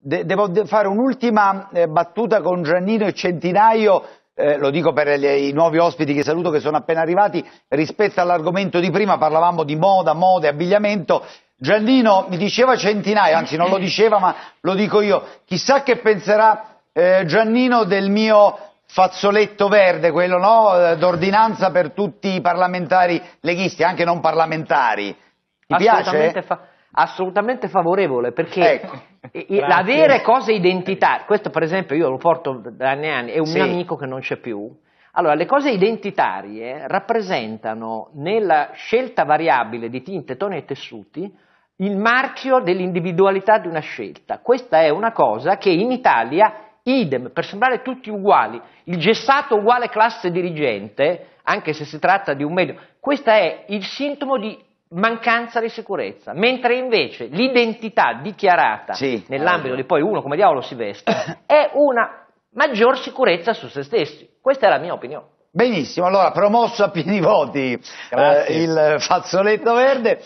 De- devo fare un'ultima eh, battuta con Giannino e Centinaio, eh, lo dico per le, i nuovi ospiti che saluto che sono appena arrivati, rispetto all'argomento di prima, parlavamo di moda, moda e abbigliamento. Giannino mi diceva Centinaio, anzi non lo diceva ma lo dico io, chissà che penserà eh, Giannino del mio fazzoletto verde, quello no? Eh, d'ordinanza per tutti i parlamentari leghisti, anche non parlamentari. Mi piace? Fa- assolutamente favorevole perché ecco, l'avere cose identitarie, questo per esempio io lo porto da anni e anni, è un sì. mio amico che non c'è più. Allora, le cose identitarie rappresentano nella scelta variabile di tinte, toni e tessuti il marchio dell'individualità di una scelta. Questa è una cosa che in Italia idem, per sembrare tutti uguali, il gessato uguale classe dirigente, anche se si tratta di un medio, questo è il sintomo di mancanza di sicurezza, mentre invece l'identità dichiarata sì, nell'ambito di poi uno come diavolo si veste è una maggior sicurezza su se stessi. Questa è la mia opinione. Benissimo, allora promosso a pieni voti eh, il fazzoletto verde.